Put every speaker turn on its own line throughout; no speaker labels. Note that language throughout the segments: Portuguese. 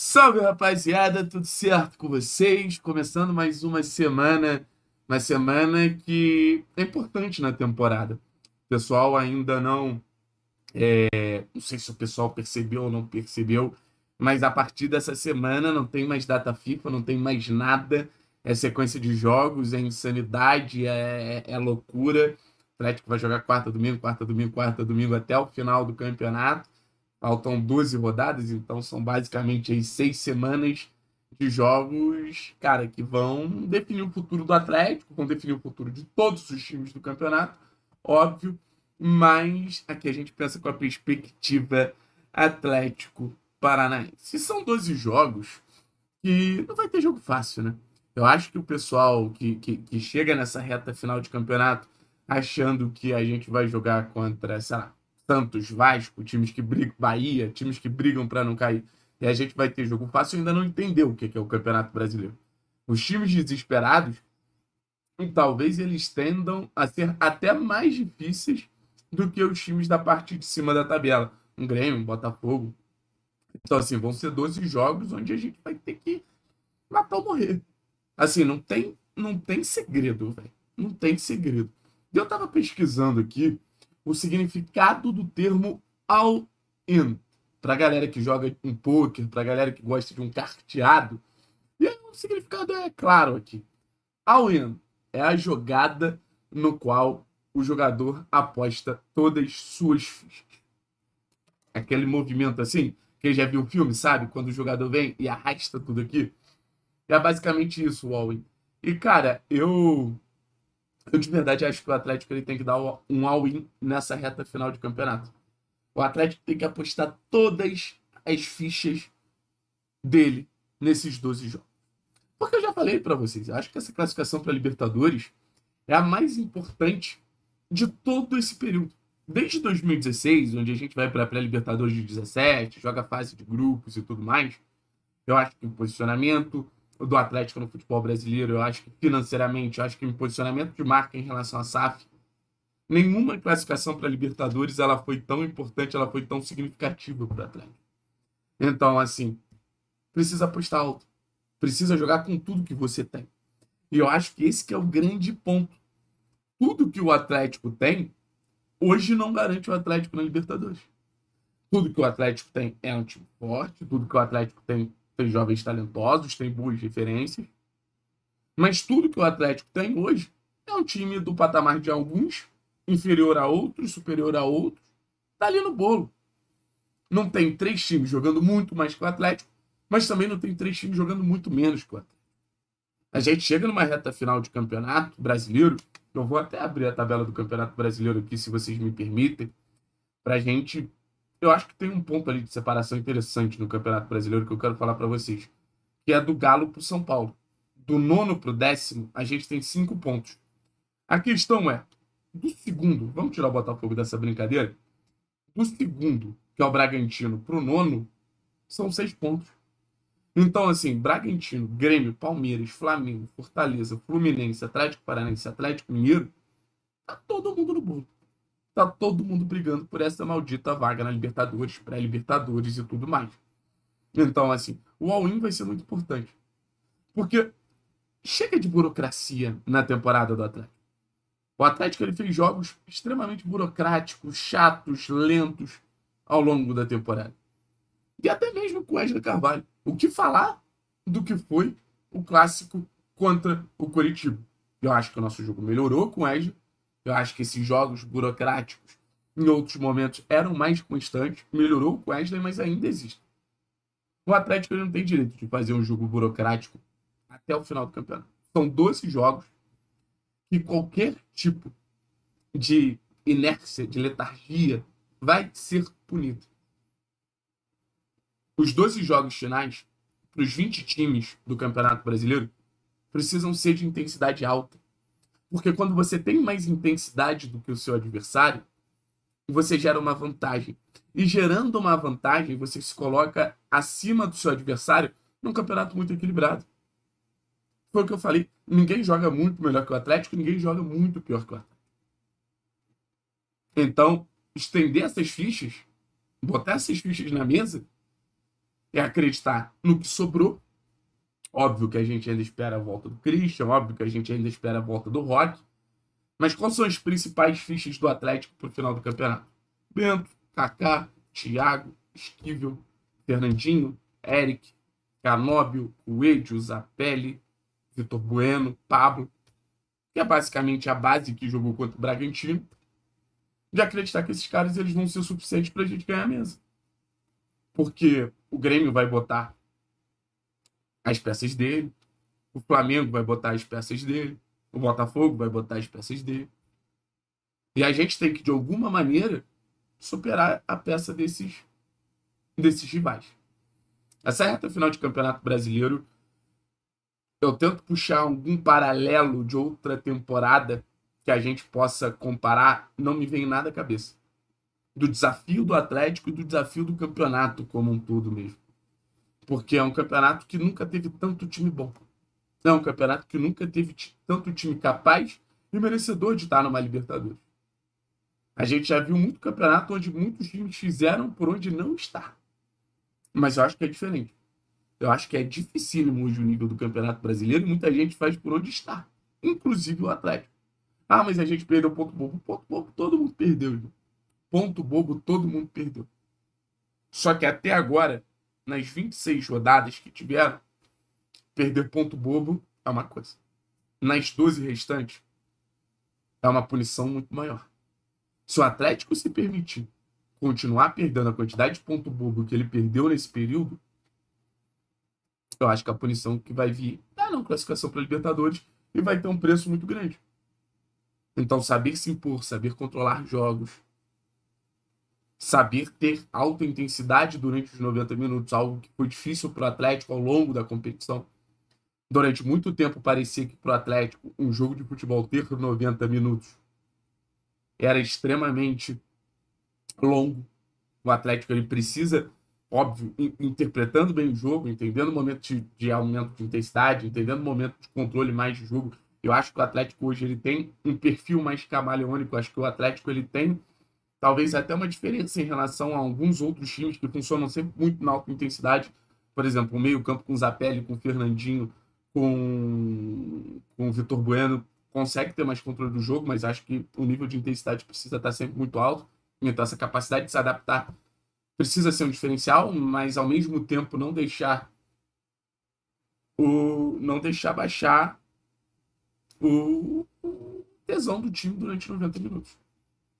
Salve rapaziada, tudo certo com vocês? Começando mais uma semana, uma semana que é importante na temporada. O pessoal ainda não. É, não sei se o pessoal percebeu ou não percebeu, mas a partir dessa semana não tem mais data FIFA, não tem mais nada. É sequência de jogos, é insanidade, é, é, é loucura. O Atlético vai jogar quarta domingo, quarta domingo, quarta domingo até o final do campeonato. Faltam 12 rodadas, então são basicamente aí seis semanas de jogos, cara, que vão definir o futuro do Atlético, vão definir o futuro de todos os times do campeonato, óbvio, mas aqui a gente pensa com a perspectiva Atlético Paranaense. São 12 jogos que não vai ter jogo fácil, né? Eu acho que o pessoal que, que, que chega nessa reta final de campeonato achando que a gente vai jogar contra, sei lá, Santos, Vasco, times que brigam, Bahia, times que brigam para não cair. E a gente vai ter jogo fácil ainda não entendeu o que é, é o Campeonato Brasileiro. Os times desesperados, talvez eles tendam a ser até mais difíceis do que os times da parte de cima da tabela. Um Grêmio, um Botafogo. Então, assim, vão ser 12 jogos onde a gente vai ter que matar ou morrer. Assim, não tem, não tem segredo, velho. Não tem segredo. Eu tava pesquisando aqui o significado do termo all-in. Para a galera que joga um poker, para a galera que gosta de um carteado. E o significado é claro aqui. All-in é a jogada no qual o jogador aposta todas as suas fichas. Aquele movimento assim, quem já viu o filme sabe, quando o jogador vem e arrasta tudo aqui. É basicamente isso, o all-in. E cara, eu eu de verdade acho que o Atlético ele tem que dar um all-in nessa reta final de campeonato. O Atlético tem que apostar todas as fichas dele nesses 12 jogos. Porque eu já falei para vocês, acho que essa classificação para Libertadores é a mais importante de todo esse período. Desde 2016, onde a gente vai para a pré-Libertadores de 17, joga fase de grupos e tudo mais, eu acho que o posicionamento, do Atlético no futebol brasileiro, eu acho que financeiramente, eu acho que em posicionamento de marca em relação à SAF, nenhuma classificação para Libertadores ela foi tão importante, ela foi tão significativa para o Atlético. Então, assim, precisa apostar alto, precisa jogar com tudo que você tem. E eu acho que esse que é o grande ponto. Tudo que o Atlético tem hoje não garante o Atlético na Libertadores. Tudo que o Atlético tem é um time forte, tudo que o Atlético tem tem jovens talentosos, tem boas referências. Mas tudo que o Atlético tem hoje é um time do patamar de alguns, inferior a outros, superior a outros, tá ali no bolo. Não tem três times jogando muito mais que o Atlético, mas também não tem três times jogando muito menos que o Atlético. A gente chega numa reta final de campeonato brasileiro, eu vou até abrir a tabela do campeonato brasileiro aqui, se vocês me permitem, para a gente eu acho que tem um ponto ali de separação interessante no Campeonato Brasileiro que eu quero falar para vocês, que é do Galo para São Paulo. Do nono para o décimo, a gente tem cinco pontos. A questão é, do segundo, vamos tirar o Botafogo dessa brincadeira? Do segundo, que é o Bragantino, para o nono, são seis pontos. Então, assim, Bragantino, Grêmio, Palmeiras, Flamengo, Fortaleza, Fluminense, Atlético Paranaense, Atlético Mineiro, tá todo mundo no bolo tá todo mundo brigando por essa maldita vaga na Libertadores, pré-Libertadores e tudo mais. Então, assim, o all-in vai ser muito importante. Porque chega de burocracia na temporada do Atlético. O Atlético ele fez jogos extremamente burocráticos, chatos, lentos ao longo da temporada. E até mesmo com o Wesley Carvalho. O que falar do que foi o clássico contra o Curitiba? Eu acho que o nosso jogo melhorou com o Wesley, eu acho que esses jogos burocráticos, em outros momentos, eram mais constantes. Melhorou com o Wesley, mas ainda existe. O Atlético não tem direito de fazer um jogo burocrático até o final do campeonato. São 12 jogos que qualquer tipo de inércia, de letargia, vai ser punido. Os 12 jogos finais, para os 20 times do Campeonato Brasileiro, precisam ser de intensidade alta. Porque quando você tem mais intensidade do que o seu adversário, você gera uma vantagem. E gerando uma vantagem, você se coloca acima do seu adversário num campeonato muito equilibrado. Foi o que eu falei. Ninguém joga muito melhor que o Atlético, ninguém joga muito pior que o Atlético. Então, estender essas fichas, botar essas fichas na mesa, é acreditar no que sobrou Óbvio que a gente ainda espera a volta do Christian, óbvio que a gente ainda espera a volta do Rock. Mas quais são as principais fichas do Atlético para o final do campeonato? Bento, Kaká, Thiago, Esquivel, Fernandinho, Eric, Canóbio, Coelho, Zapelli, Vitor Bueno, Pablo, que é basicamente a base que jogou contra o Bragantino, de acreditar que esses caras eles vão ser suficientes para a gente ganhar a mesa. Porque o Grêmio vai botar as peças dele. O Flamengo vai botar as peças dele. O Botafogo vai botar as peças dele. E a gente tem que, de alguma maneira, superar a peça desses, desses rivais. Tá Essa reta final de Campeonato Brasileiro, eu tento puxar algum paralelo de outra temporada que a gente possa comparar, não me vem nada à cabeça. Do desafio do Atlético e do desafio do campeonato como um todo mesmo porque é um campeonato que nunca teve tanto time bom. É um campeonato que nunca teve tanto time capaz e merecedor de estar numa Libertadores. A gente já viu muito campeonato onde muitos times fizeram por onde não está. Mas eu acho que é diferente. Eu acho que é dificílimo hoje o nível do Campeonato Brasileiro e muita gente faz por onde está, inclusive o Atlético. Ah, mas a gente perdeu ponto bobo. Ponto bobo todo mundo perdeu, irmão. Ponto bobo todo mundo perdeu. Só que até agora nas 26 rodadas que tiveram, perder ponto bobo é uma coisa. Nas 12 restantes, é uma punição muito maior. Se o Atlético se permitir continuar perdendo a quantidade de ponto bobo que ele perdeu nesse período, eu acho que a punição que vai vir é não classificação para Libertadores e vai ter um preço muito grande. Então, saber se impor, saber controlar jogos, saber ter alta intensidade durante os 90 minutos, algo que foi difícil para o Atlético ao longo da competição. Durante muito tempo parecia que para o Atlético um jogo de futebol ter 90 minutos era extremamente longo. O Atlético ele precisa, óbvio, in interpretando bem o jogo, entendendo o momento de, de aumento de intensidade, entendendo o momento de controle mais de jogo. Eu acho que o Atlético hoje ele tem um perfil mais camaleônico. Acho que o Atlético ele tem talvez até uma diferença em relação a alguns outros times que funcionam sempre muito na alta intensidade. Por exemplo, o meio-campo com Zapelli, com Fernandinho, com, com Vitor Bueno, consegue ter mais controle do jogo, mas acho que o nível de intensidade precisa estar sempre muito alto. Então, essa capacidade de se adaptar precisa ser um diferencial, mas ao mesmo tempo não deixar o não deixar baixar o tesão do time durante 90 minutos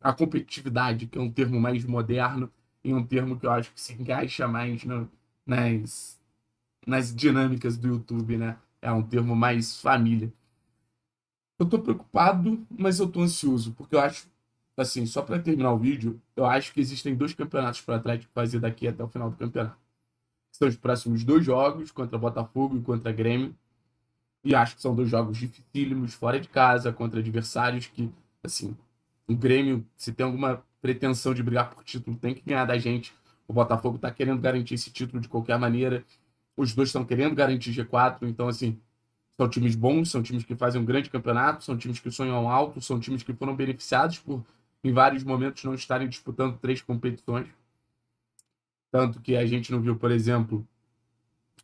a competitividade, que é um termo mais moderno e um termo que eu acho que se encaixa mais no, nas, nas dinâmicas do YouTube, né? É um termo mais família. Eu tô preocupado, mas eu tô ansioso, porque eu acho, assim, só para terminar o vídeo, eu acho que existem dois campeonatos para Atlético fazer daqui até o final do campeonato. São os próximos dois jogos, contra Botafogo e contra Grêmio. E acho que são dois jogos dificílimos, fora de casa, contra adversários que, assim, o Grêmio, se tem alguma pretensão de brigar por título, tem que ganhar da gente. O Botafogo está querendo garantir esse título de qualquer maneira. Os dois estão querendo garantir G4. Então, assim, são times bons, são times que fazem um grande campeonato, são times que sonham alto, são times que foram beneficiados por, em vários momentos, não estarem disputando três competições. Tanto que a gente não viu, por exemplo,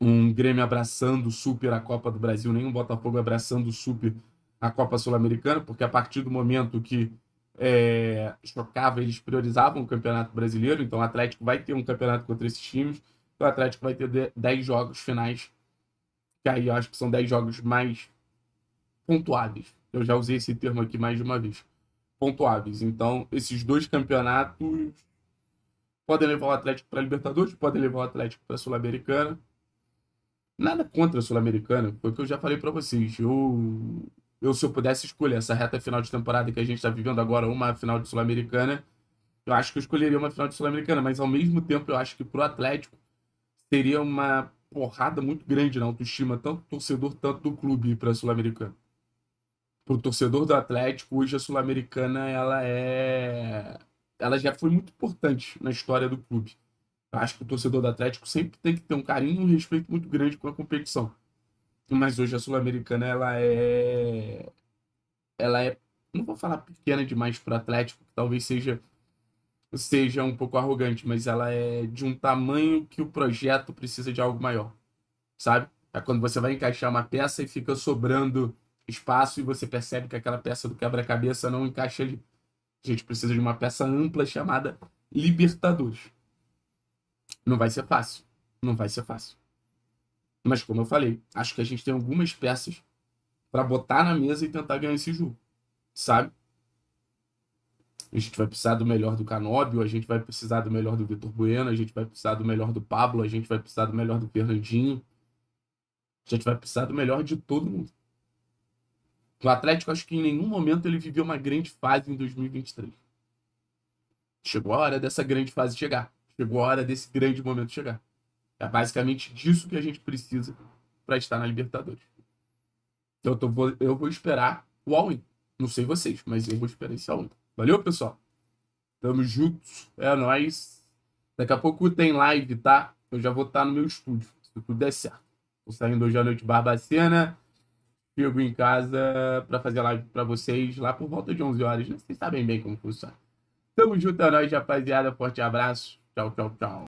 um Grêmio abraçando super a Copa do Brasil, nenhum Botafogo abraçando super a Copa Sul-Americana, porque a partir do momento que é, chocava, eles priorizavam o Campeonato Brasileiro, então o Atlético vai ter um campeonato contra esses times, então o Atlético vai ter 10 jogos finais, que aí eu acho que são 10 jogos mais pontuáveis. Eu já usei esse termo aqui mais de uma vez. Pontuáveis. Então, esses dois campeonatos podem levar o Atlético para a Libertadores, podem levar o Atlético para a Sul-Americana. Nada contra a Sul-Americana, foi o que eu já falei para vocês. Eu eu, se eu pudesse escolher essa reta final de temporada que a gente está vivendo agora, uma final de Sul-Americana, eu acho que eu escolheria uma final de Sul-Americana, mas ao mesmo tempo eu acho que pro Atlético seria uma porrada muito grande na autoestima, tanto do torcedor, tanto do clube para a Sul-Americana. Pro torcedor do Atlético, hoje a Sul-Americana, ela é. Ela já foi muito importante na história do clube. Eu acho que o torcedor do Atlético sempre tem que ter um carinho e um respeito muito grande com a competição. Mas hoje a Sul-Americana ela é ela é não vou falar pequena demais para o Atlético, talvez seja seja um pouco arrogante, mas ela é de um tamanho que o projeto precisa de algo maior, sabe? É quando você vai encaixar uma peça e fica sobrando espaço e você percebe que aquela peça do quebra-cabeça não encaixa ali. A gente precisa de uma peça ampla chamada Libertadores. Não vai ser fácil. Não vai ser fácil. Mas, como eu falei, acho que a gente tem algumas peças para botar na mesa e tentar ganhar esse jogo, sabe? A gente vai precisar do melhor do Canóbio, a gente vai precisar do melhor do Vitor Bueno, a gente vai precisar do melhor do Pablo, a gente vai precisar do melhor do Fernandinho. A gente vai precisar do melhor de todo mundo. O Atlético, acho que em nenhum momento ele viveu uma grande fase em 2023. Chegou a hora dessa grande fase chegar. Chegou a hora desse grande momento chegar. É basicamente disso que a gente precisa para estar na Libertadores. Então eu, tô, vou, eu vou esperar o all-in. Não sei vocês, mas eu vou esperar esse all-in. Valeu, pessoal? Tamo juntos. É nóis. Daqui a pouco tem live, tá? Eu já vou estar tá no meu estúdio, se tudo der certo. Tô saindo hoje à noite Barbacena. Chego em casa para fazer live para vocês lá por volta de 11 horas. Né? Vocês sabem bem como funciona. Tamo junto, é nóis, rapaziada. Forte abraço. Tchau, tchau, tchau.